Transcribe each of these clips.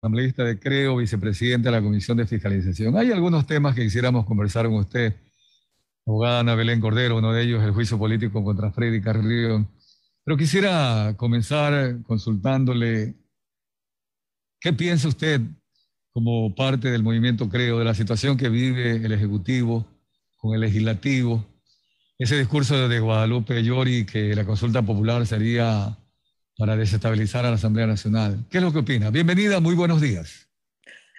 asambleísta de Creo, vicepresidente de la Comisión de Fiscalización. Hay algunos temas que quisiéramos conversar con usted, abogada Ana Belén Cordero, uno de ellos el juicio político contra Freddy Carrillo. Pero quisiera comenzar consultándole, ¿qué piensa usted como parte del movimiento Creo de la situación que vive el Ejecutivo con el Legislativo? Ese discurso de Guadalupe Llori que la consulta popular sería para desestabilizar a la Asamblea Nacional. ¿Qué es lo que opina? Bienvenida, muy buenos días.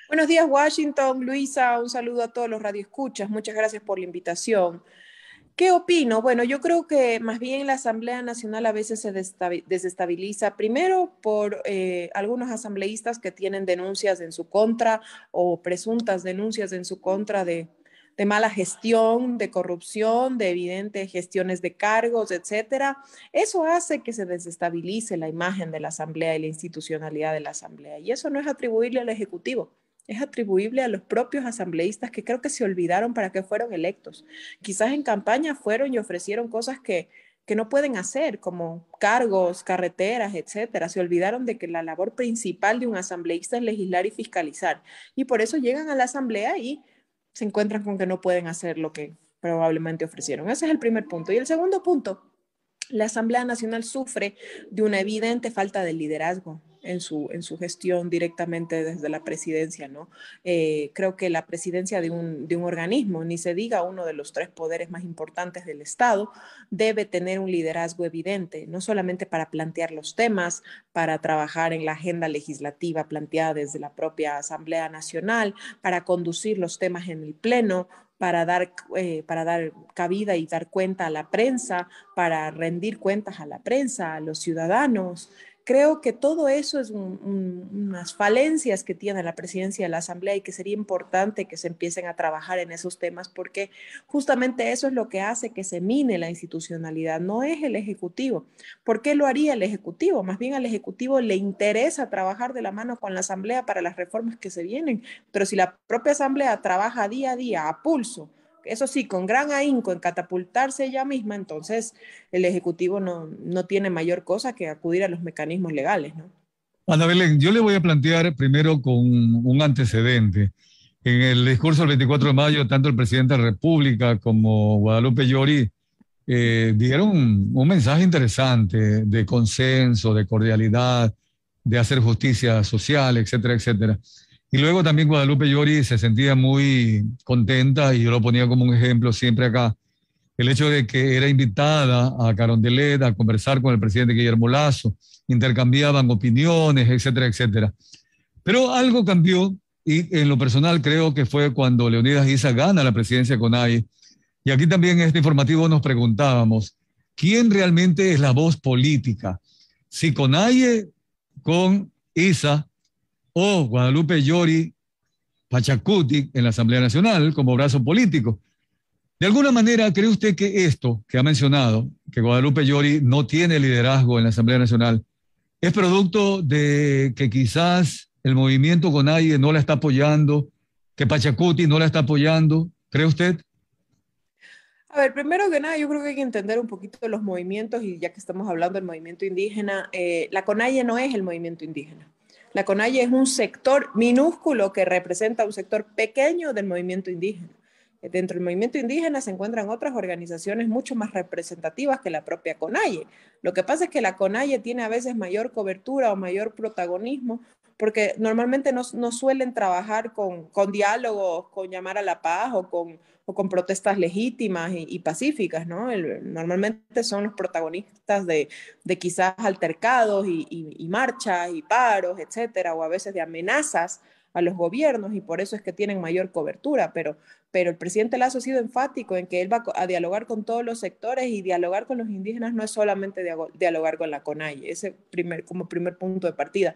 Buenos días, Washington, Luisa, un saludo a todos los radioescuchas, muchas gracias por la invitación. ¿Qué opino? Bueno, yo creo que más bien la Asamblea Nacional a veces se desestabiliza, primero por eh, algunos asambleístas que tienen denuncias en su contra o presuntas denuncias en su contra de de mala gestión, de corrupción, de evidentes gestiones de cargos, etcétera. Eso hace que se desestabilice la imagen de la Asamblea y la institucionalidad de la Asamblea. Y eso no es atribuible al Ejecutivo, es atribuible a los propios asambleístas que creo que se olvidaron para qué fueron electos. Quizás en campaña fueron y ofrecieron cosas que que no pueden hacer, como cargos, carreteras, etcétera. Se olvidaron de que la labor principal de un asambleísta es legislar y fiscalizar. Y por eso llegan a la asamblea y se encuentran con que no pueden hacer lo que probablemente ofrecieron. Ese es el primer punto. Y el segundo punto, la Asamblea Nacional sufre de una evidente falta de liderazgo en su, en su gestión directamente desde la presidencia, ¿no? Eh, creo que la presidencia de un, organismo, ni se diga uno de los tres poderes más importantes del Estado, debe tener un liderazgo evidente, no solamente para plantear los temas, para trabajar en la agenda legislativa planteada desde la propia Asamblea Nacional, para conducir los temas en el Pleno, para dar, eh, para dar cabida y dar cuenta a la prensa, para rendir cuentas a la prensa, a los ciudadanos creo que todo eso es unas falencias que tiene la presidencia de la Asamblea y que sería importante que se empiecen a trabajar en esos temas porque justamente eso es lo que hace que se mine la institucionalidad, no es el Ejecutivo. ¿Por qué lo haría el Ejecutivo? Más bien al Ejecutivo le interesa trabajar de la mano con la Asamblea para las reformas que se vienen, pero si la propia Asamblea trabaja día a día a pulso, eso sí, con gran ahínco en catapultarse ella misma, entonces el Ejecutivo no, no tiene mayor cosa que acudir a los mecanismos legales. ¿no? Ana Belén, yo le voy a plantear primero con un antecedente. En el discurso del 24 de mayo, tanto el presidente de la República como Guadalupe Llori eh, dieron un mensaje interesante de consenso, de cordialidad, de hacer justicia social, etcétera, etcétera. Y luego también Guadalupe Llori se sentía muy contenta y yo lo ponía como un ejemplo siempre acá. El hecho de que era invitada a Carondelet a conversar con el presidente Guillermo Lazo, intercambiaban opiniones, etcétera, etcétera. Pero algo cambió y en lo personal creo que fue cuando Leonidas Isa gana la presidencia con AI. Y aquí también en este informativo nos preguntábamos, ¿quién realmente es la voz política? Si con Conaye, con Isa o Guadalupe Yori Pachacuti en la Asamblea Nacional como brazo político. De alguna manera, ¿cree usted que esto que ha mencionado, que Guadalupe Yori no tiene liderazgo en la Asamblea Nacional, es producto de que quizás el movimiento Gonaye no la está apoyando, que Pachacuti no la está apoyando? ¿Cree usted? A ver, primero que nada, yo creo que hay que entender un poquito los movimientos y ya que estamos hablando del movimiento indígena, eh, la CONAIE no es el movimiento indígena. La CONAIE es un sector minúsculo que representa un sector pequeño del movimiento indígena. Dentro del movimiento indígena se encuentran otras organizaciones mucho más representativas que la propia CONAIE. Lo que pasa es que la CONAIE tiene a veces mayor cobertura o mayor protagonismo porque normalmente no, suelen trabajar con, con diálogos, con llamar a la paz o con con protestas legítimas y, pacíficas, ¿no? normalmente son los protagonistas de, quizás altercados y, marchas y paros, etcétera, o a veces de amenazas a los gobiernos y por eso es que tienen mayor cobertura, pero, pero el presidente Lazo ha sido enfático en que él va a dialogar con todos los sectores y dialogar con los indígenas no es solamente dialogar con la CONAI, ese primer, como primer punto de partida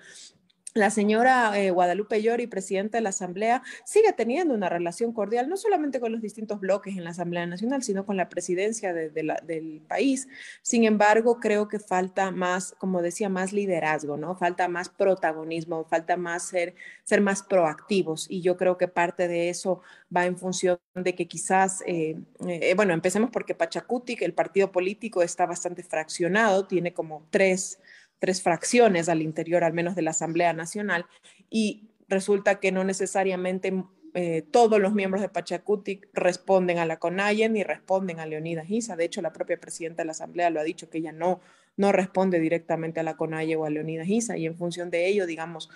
la señora eh, Guadalupe Llori, presidenta de la Asamblea, sigue teniendo una relación cordial, no solamente con los distintos bloques en la Asamblea Nacional, sino con la presidencia del país. Sin embargo, creo que falta más, como decía, más liderazgo, ¿no? Falta más protagonismo, falta más ser, ser más proactivos. Y yo creo que parte de eso va en función de que quizás, eh, eh, bueno, empecemos porque Pachacuti, el partido político, está bastante fraccionado, tiene como tres tres fracciones al interior, al menos de la Asamblea Nacional, y resulta que no necesariamente eh, todos los miembros de Pachacutic responden a la CONAIE ni responden a Leonidas Isa. De hecho, la propia presidenta de la Asamblea lo ha dicho que ella no, no responde directamente a la CONAIE o a Leonidas Isa, y en función de ello, digamos,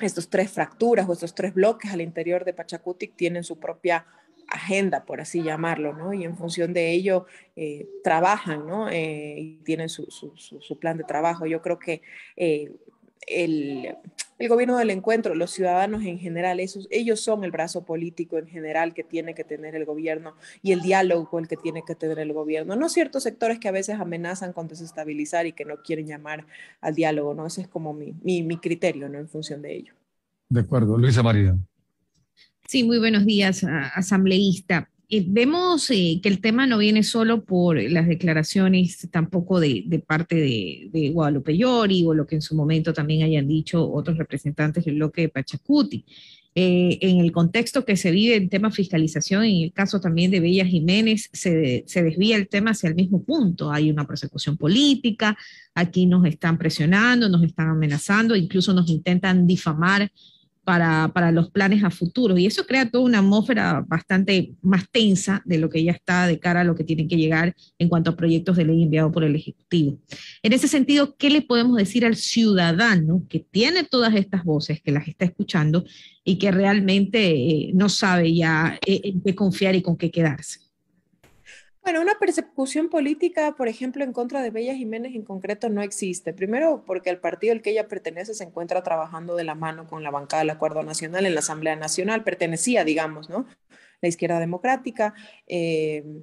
estos tres fracturas o estos tres bloques al interior de Pachacutic tienen su propia agenda, por así llamarlo, ¿no? Y en función de ello eh, trabajan, ¿no? Eh, y tienen su, plan de trabajo. Yo creo que eh, el, el, gobierno del encuentro, los ciudadanos en general, esos, ellos son el brazo político en general que tiene que tener el gobierno y el diálogo con el que tiene que tener el gobierno. No ciertos sectores que a veces amenazan con desestabilizar y que no quieren llamar al diálogo, ¿no? Ese es como mi, mi, mi criterio, ¿no? En función de ello. De acuerdo. Luisa María. Sí, muy buenos días, asambleísta. Eh, vemos eh, que el tema no viene solo por las declaraciones tampoco de, parte de, Guadalupe Llori o lo que en su momento también hayan dicho otros representantes del bloque de Pachacuti. Eh, en el contexto que se vive en tema fiscalización, en el caso también de Bella Jiménez, se, se desvía el tema hacia el mismo punto. Hay una persecución política, aquí nos están presionando, nos están amenazando, incluso nos intentan difamar para, los planes a futuro. Y eso crea toda una atmósfera bastante más tensa de lo que ya está de cara a lo que tienen que llegar en cuanto a proyectos de ley enviados por el Ejecutivo. En ese sentido, ¿qué le podemos decir al ciudadano que tiene todas estas voces, que las está escuchando y que realmente eh, no sabe ya eh, en qué confiar y con qué quedarse? Bueno, una persecución política, por ejemplo, en contra de Bellas Jiménez en concreto no existe. Primero, porque el partido al que ella pertenece se encuentra trabajando de la mano con la bancada del Acuerdo Nacional en la Asamblea Nacional, pertenecía, digamos, ¿no? La izquierda democrática. Eh,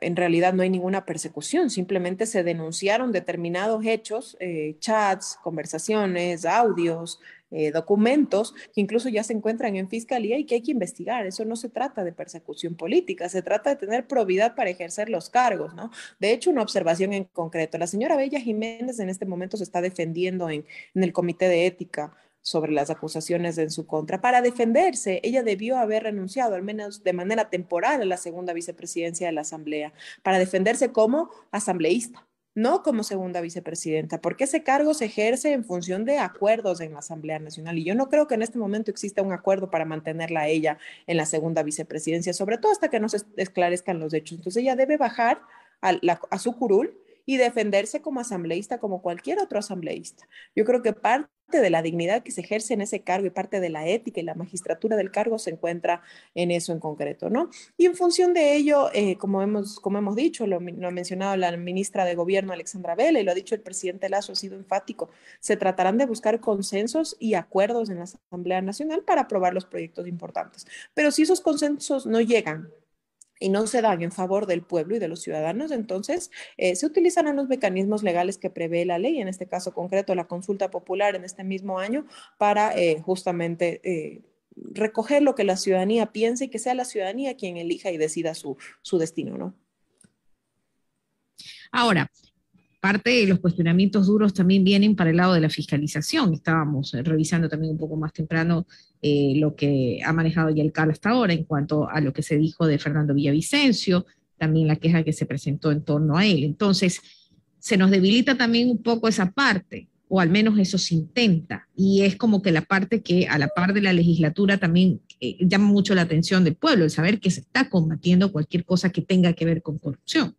en realidad no hay ninguna persecución, simplemente se denunciaron determinados hechos, eh, chats, conversaciones, audios, eh, documentos que incluso ya se encuentran en fiscalía y que hay que investigar. Eso no se trata de persecución política, se trata de tener probidad para ejercer los cargos, ¿no? De hecho, una observación en concreto. La señora Bella Jiménez en este momento se está defendiendo en el Comité de Ética sobre las acusaciones en su contra. Para defenderse, ella debió haber renunciado, al menos de manera temporal, a la segunda vicepresidencia de la Asamblea, para defenderse como asambleísta no como segunda vicepresidenta, porque ese cargo se ejerce en función de acuerdos en la Asamblea Nacional. Y yo no creo que en este momento exista un acuerdo para mantenerla a ella en la segunda vicepresidencia, sobre todo hasta que no se esclarezcan los hechos. Entonces ella debe bajar a, a su curul y defenderse como asambleísta, como cualquier otro asambleísta. Yo creo que parte de la dignidad que se ejerce en ese cargo y parte de la ética y la magistratura del cargo se encuentra en eso en concreto, ¿no? Y en función de ello, eh, como, hemos, como hemos dicho, lo, ha mencionado la ministra de Gobierno, Alexandra Vela, y lo ha dicho el presidente Lazo, ha sido enfático, se tratarán de buscar consensos y acuerdos en la Asamblea Nacional para aprobar los proyectos importantes. Pero si esos consensos no llegan y no se dan en favor del pueblo y de los ciudadanos, entonces eh, se utilizarán los mecanismos legales que prevé la ley, en este caso concreto la consulta popular en este mismo año, para eh, justamente eh, recoger lo que la ciudadanía piensa y que sea la ciudadanía quien elija y decida su, su destino, ¿no? Ahora, parte, los cuestionamientos duros también vienen para el lado de la fiscalización. Estábamos eh, revisando también un poco más temprano eh, lo que ha manejado ya el CAL hasta ahora en cuanto a lo que se dijo de Fernando Villavicencio, también la queja que se presentó en torno a él. Entonces, se nos debilita también un poco esa parte, o al menos eso se intenta, y es como que la parte que a la par de la legislatura también eh, llama mucho la atención del pueblo, el saber que se está combatiendo cualquier cosa que tenga que ver con corrupción.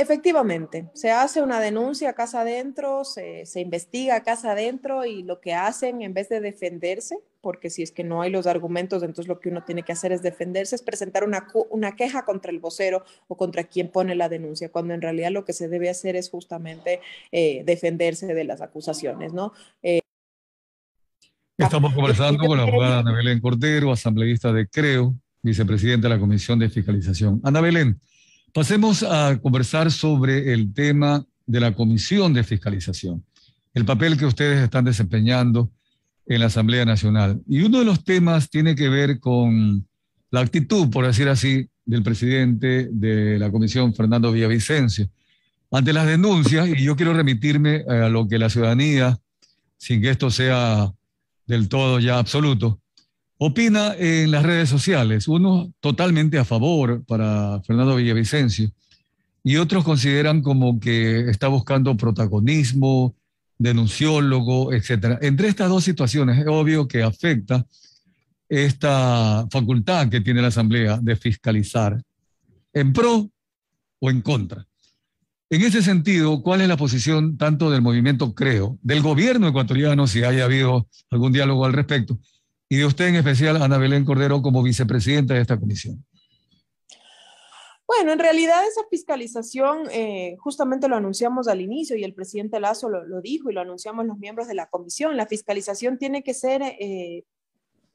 Efectivamente, se hace una denuncia casa adentro, se, se, investiga casa adentro y lo que hacen en vez de defenderse, porque si es que no hay los argumentos, entonces lo que uno tiene que hacer es defenderse, es presentar una, queja contra el vocero o contra quien pone la denuncia, cuando en realidad lo que se debe hacer es justamente eh, defenderse de las acusaciones, ¿no? Eh, Estamos conversando con la abogada Ana Belén Cordero, asambleísta de CREO, vicepresidenta de la Comisión de Fiscalización. Ana Belén. Pasemos a conversar sobre el tema de la Comisión de Fiscalización, el papel que ustedes están desempeñando en la Asamblea Nacional. Y uno de los temas tiene que ver con la actitud, por decir así, del presidente de la Comisión, Fernando Villavicencio, ante las denuncias, y yo quiero remitirme a lo que la ciudadanía, sin que esto sea del todo ya absoluto, opina en las redes sociales. Unos totalmente a favor para Fernando Villavicencio y otros consideran como que está buscando protagonismo, denunciólogo, etc. Entre estas dos situaciones es obvio que afecta esta facultad que tiene la Asamblea de fiscalizar en pro o en contra. En ese sentido, ¿cuál es la posición tanto del movimiento Creo, del gobierno ecuatoriano, si haya habido algún diálogo al respecto, y de usted en especial, Ana Belén Cordero, como vicepresidenta de esta comisión. Bueno, en realidad esa fiscalización eh, justamente lo anunciamos al inicio y el presidente Lazo lo, dijo y lo anunciamos los miembros de la comisión. La fiscalización tiene que ser eh,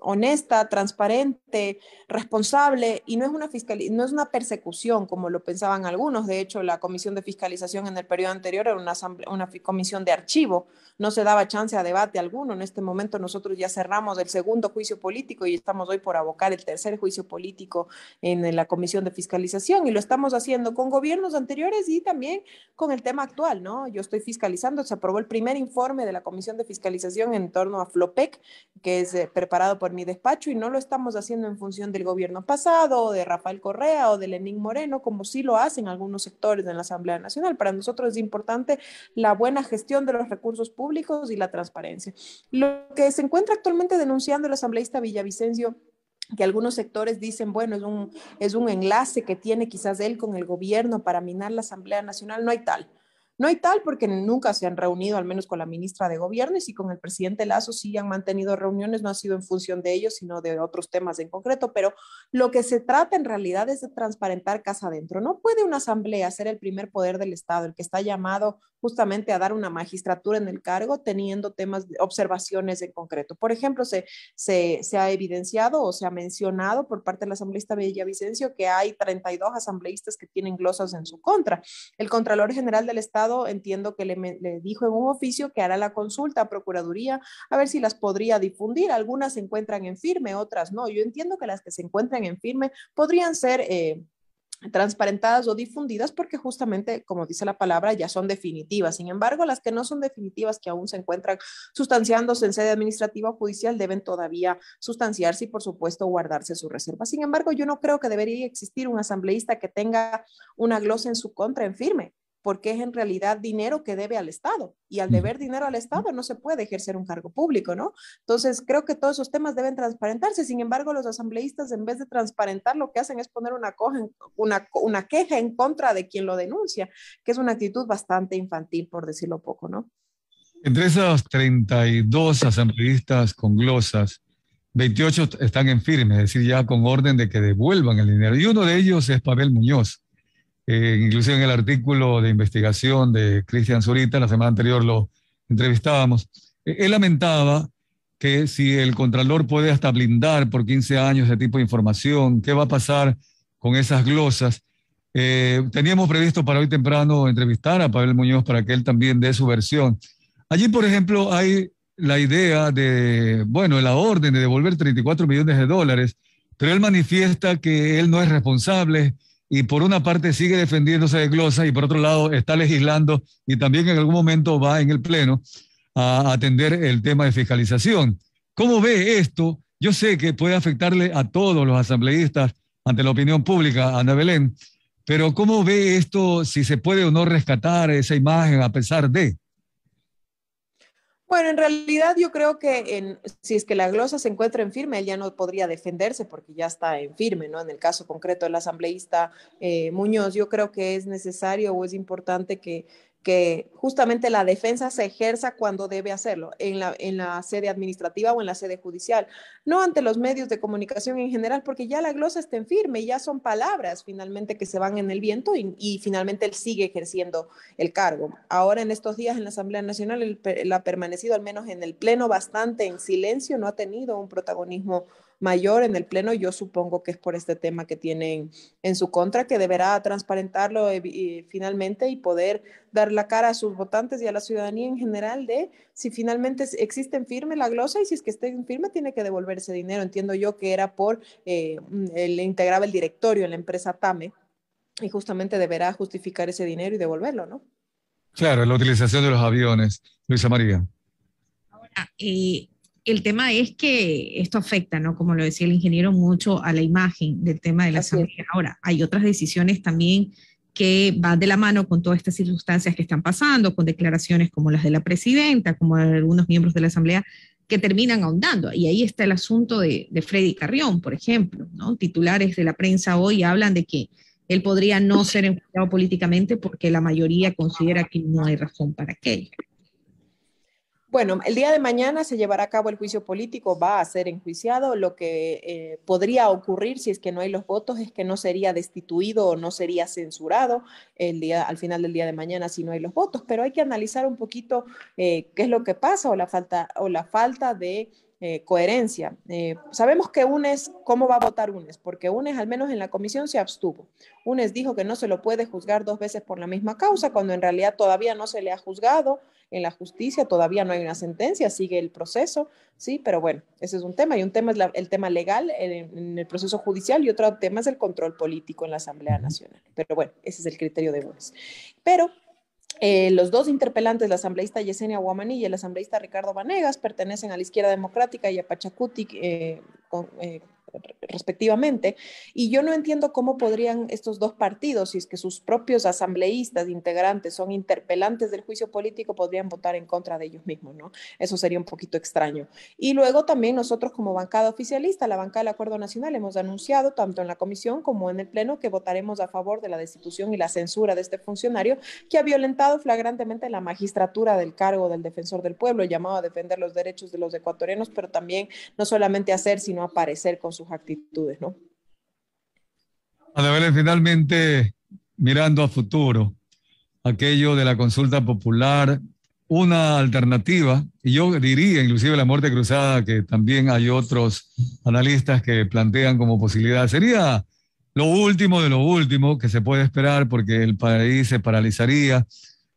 honesta, transparente, responsable y no es una no es una persecución como lo pensaban algunos. De hecho, la comisión de fiscalización en el periodo anterior era una, una comisión de archivo. No se daba chance a debate alguno. En este momento nosotros ya cerramos el segundo juicio político y estamos hoy por abocar el tercer juicio político en la comisión de fiscalización y lo estamos haciendo con gobiernos anteriores y también con el tema actual, ¿no? Yo estoy fiscalizando. Se aprobó el primer informe de la comisión de fiscalización en torno a Flopec, que es eh, preparado por mi despacho y no lo estamos haciendo en función del gobierno pasado de Rafael Correa o de Lenín Moreno, como sí lo hacen algunos sectores en la Asamblea Nacional. Para nosotros es importante la buena gestión de los recursos públicos y la transparencia. Lo que se encuentra actualmente denunciando el asambleísta Villavicencio que algunos sectores dicen, bueno, es un enlace que tiene quizás él con el gobierno para minar la Asamblea Nacional, no hay tal. No hay tal porque nunca se han reunido, al menos con la ministra de Gobierno, y si con el presidente Lazo sí han mantenido reuniones, no ha sido en función de ellos, sino de otros temas en concreto. Pero lo que se trata en realidad es de transparentar casa adentro. No puede una asamblea ser el primer poder del Estado, el que está llamado justamente a dar una magistratura en el cargo, teniendo temas, observaciones en concreto. Por ejemplo, se, se, ha evidenciado o se ha mencionado por parte de del asambleísta Villavicencio que hay 32 asambleístas que tienen glosas en su contra. El Contralor General del Estado entiendo que le, dijo en un oficio que hará la consulta a Procuraduría a ver si las podría difundir. Algunas se encuentran en firme, otras no. Yo entiendo que las que se encuentran en firme podrían ser... Eh, transparentadas o difundidas porque justamente, como dice la palabra, ya son definitivas. Sin embargo, las que no son definitivas, que aún se encuentran sustanciándose en sede administrativa o judicial, deben todavía sustanciarse y, por supuesto, guardarse su reserva. Sin embargo, yo no creo que debería existir un asambleísta que tenga una glosa en su contra en firme porque es en realidad dinero que debe al Estado y al deber dinero al Estado no se puede ejercer un cargo público, ¿no? Entonces, creo que todos esos temas deben transparentarse. Sin embargo, los asambleístas, en vez de transparentar, lo que hacen es poner una, coja, una, una queja en contra de quien lo denuncia, que es una actitud bastante infantil, por decirlo poco, ¿no? Entre esos 32 asambleístas con glosas, 28 están en firme, es decir, ya con orden de que devuelvan el dinero. Y uno de ellos es Pavel Muñoz eh, inclusive en el artículo de investigación de Cristian Zurita, la semana anterior lo entrevistábamos, e-, él lamentaba que si el Contralor puede hasta blindar por 15 años ese tipo de información, ¿qué va a pasar con esas glosas? Eh, teníamos previsto para hoy temprano entrevistar a Pavel Muñoz para que él también dé su versión. Allí, por ejemplo, hay la idea de, bueno, la orden de devolver 34 millones de dólares, pero él manifiesta que él no es responsable, y por una parte sigue defendiéndose de Glosa y por otro lado está legislando y también en algún momento va en el Pleno a atender el tema de fiscalización. ¿Cómo ve esto? Yo sé que puede afectarle a todos los asambleístas ante la opinión pública, Ana Belén, pero ¿cómo ve esto si se puede o no rescatar esa imagen a pesar de? Bueno, en realidad yo creo que en, si es que la glosa se encuentra en firme, él ya no podría defenderse porque ya está en firme, ¿no? En el caso concreto del asambleísta eh, Muñoz, yo creo que es necesario o es importante que que justamente la defensa se ejerza cuando debe hacerlo, en la, en la sede administrativa o en la sede judicial, no ante los medios de comunicación en general, porque ya la glosa está en firme ya son palabras finalmente que se van en el viento y, finalmente él sigue ejerciendo el cargo. Ahora en estos días en la Asamblea Nacional, él ha permanecido al menos en el Pleno bastante en silencio, no ha tenido un protagonismo mayor en el Pleno, yo supongo que es por este tema que tienen en su contra, que deberá transparentarlo eh, eh, finalmente y poder dar la cara a sus votantes y a la ciudadanía en general de si finalmente existe en firme la glosa y si es que en firme tiene que devolver ese dinero. Entiendo yo que era por, eh, mm, le integraba el directorio en la empresa TAME y justamente deberá justificar ese dinero y devolverlo, ¿no? Claro, la utilización de los aviones. Luisa María. Ahora, eh, el tema es que esto afecta, ¿no? Como lo decía el ingeniero, mucho a la imagen del tema de la asamblea. Ahora, hay otras decisiones también que van de la mano con todas estas circunstancias que están pasando, con declaraciones como las de la presidenta, como de algunos miembros de la asamblea, que terminan ahondando. Y ahí está el asunto de, Freddy Carrión, por ejemplo, ¿no? Titulares de la prensa hoy hablan de que él podría no ser enfrentado políticamente porque la mayoría considera que no hay razón para aquello. Bueno, el día de mañana se llevará a cabo el juicio político, va a ser enjuiciado. Lo que eh, podría ocurrir si es que no hay los votos es que no sería destituido o no sería censurado el día, al final del día de mañana si no hay los votos, pero hay que analizar un poquito eh, qué es lo que pasa o la falta, o la falta de eh, coherencia. Eh, sabemos que UNES, ¿cómo va a votar UNES? Porque UNES, al menos en la comisión, se abstuvo. UNES dijo que no se lo puede juzgar dos veces por la misma causa, cuando en realidad todavía no se le ha juzgado en la justicia, todavía no hay una sentencia, sigue el proceso, sí, pero bueno, ese es un tema. Y un tema es el tema legal en, en, el proceso judicial y otro tema es el control político en la Asamblea Nacional. Pero bueno, ese es el criterio de UNES. Pero eh, los dos interpelantes, la asambleísta Yesenia Guamaní y el asambleísta Ricardo Vanegas, pertenecen a la izquierda democrática y a Pachacuti, eh, con, eh, respectivamente. Y yo no entiendo cómo podrían estos dos partidos, si es que sus propios asambleístas, integrantes, son interpelantes del juicio político, podrían votar en contra de ellos mismos, ¿no? Eso sería un poquito extraño. Y luego también nosotros como bancada oficialista, la bancada del Acuerdo Nacional, hemos anunciado tanto en la comisión como en el Pleno que votaremos a favor de la destitución y la censura de este funcionario que ha violentado flagrantemente la magistratura del cargo del defensor del pueblo, llamado a defender los derechos de los ecuatorianos, pero también no solamente hacer, sino aparecer con su actitudes, ¿no? finalmente, mirando a futuro, aquello de la consulta popular, una alternativa, y yo diría inclusive la muerte cruzada, que también hay otros analistas que plantean como posibilidad, sería lo último de lo último que se puede esperar porque el país se paralizaría,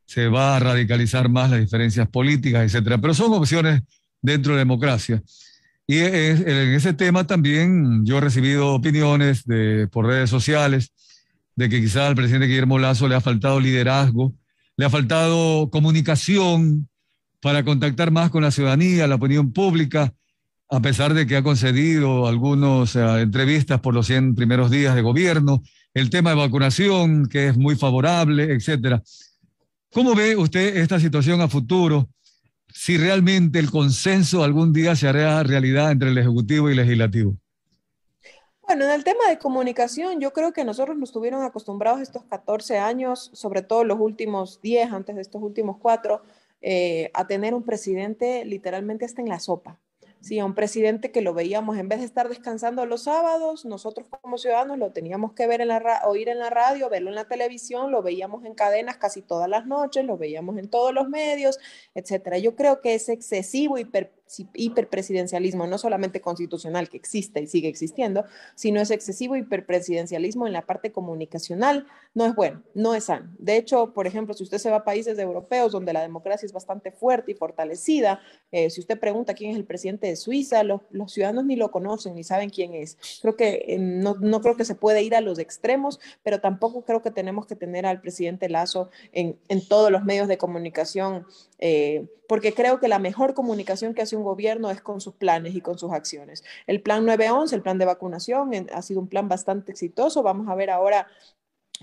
se va a radicalizar más las diferencias políticas, etcétera. Pero son opciones dentro de democracia. Y en ese tema también yo he recibido opiniones por redes sociales de que quizás al presidente Guillermo Lazo le ha faltado liderazgo, le ha faltado comunicación para contactar más con la ciudadanía, la opinión pública, a pesar de que ha concedido algunas eh, entrevistas por los 100 primeros días de gobierno, el tema de vacunación, que es muy favorable, etcétera. ¿Cómo ve usted esta situación a futuro? si realmente el consenso algún día se hará realidad entre el Ejecutivo y el Legislativo? Bueno, en el tema de comunicación, yo creo que nosotros nos tuvieron acostumbrados estos 14 años, sobre todo los últimos 10, antes de estos últimos 4, eh, a tener un presidente literalmente hasta en la sopa. Sí, a un presidente que lo veíamos, en vez de estar descansando los sábados, nosotros como ciudadanos lo teníamos que ver en la oír en la radio, verlo en la televisión, lo veíamos en cadenas casi todas las noches, lo veíamos en todos los medios, etcétera. Yo creo que es excesivo y hiperpresidencialismo, no solamente constitucional que existe y sigue existiendo, sino ese excesivo hiperpresidencialismo en la parte comunicacional, no es bueno, no es sano. De hecho, por ejemplo, si usted se va a países europeos donde la democracia es bastante fuerte y fortalecida, eh, si usted pregunta quién es el presidente de Suiza, los, ciudadanos ni lo conocen ni saben quién es. Creo que eh, no, no creo que se puede ir a los extremos, pero tampoco creo que tenemos que tener al presidente Lazo en, en todos los medios de comunicación. Eh, porque creo que la mejor comunicación que hace un gobierno es con sus planes y con sus acciones. El plan 911, el plan de vacunación, ha sido un plan bastante exitoso. Vamos a ver ahora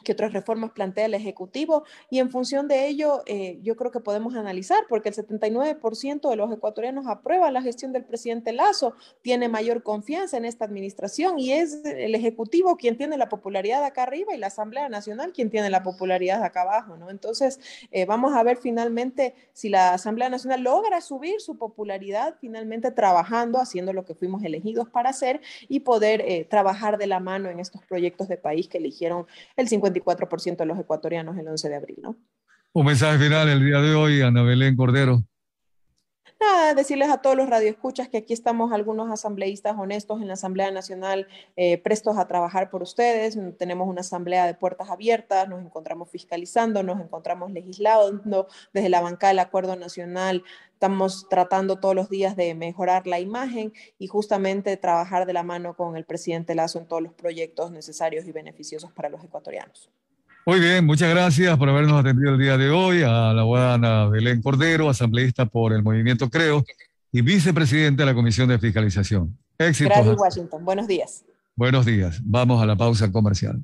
qué otras reformas plantea el Ejecutivo y en función de ello eh, yo creo que podemos analizar porque el 79% de los ecuatorianos aprueba la gestión del presidente Lazo, tiene mayor confianza en esta administración y es el Ejecutivo quien tiene la popularidad acá arriba y la Asamblea Nacional quien tiene la popularidad acá abajo, ¿no? Entonces eh, vamos a ver finalmente si la Asamblea Nacional logra subir su popularidad finalmente trabajando, haciendo lo que fuimos elegidos para hacer y poder eh, trabajar de la mano en estos proyectos de país que eligieron el 50 ciento de los ecuatorianos el 11 de abril. ¿no? Un mensaje final el día de hoy, Ana Belén Cordero decirles a todos los radioescuchas que aquí estamos algunos asambleístas honestos en la Asamblea Nacional eh, prestos a trabajar por ustedes. Tenemos una asamblea de puertas abiertas, nos encontramos fiscalizando, nos encontramos legislando desde la banca del Acuerdo Nacional. Estamos tratando todos los días de mejorar la imagen y justamente trabajar de la mano con el presidente Lazo en todos los proyectos necesarios y beneficiosos para los ecuatorianos. Muy bien, muchas gracias por habernos atendido el día de hoy a la abogada Belén Cordero, asambleísta por el Movimiento Creo y vicepresidente de la Comisión de Fiscalización. Éxito. Gracias, Washington. Buenos días. Buenos días. Vamos a la pausa comercial.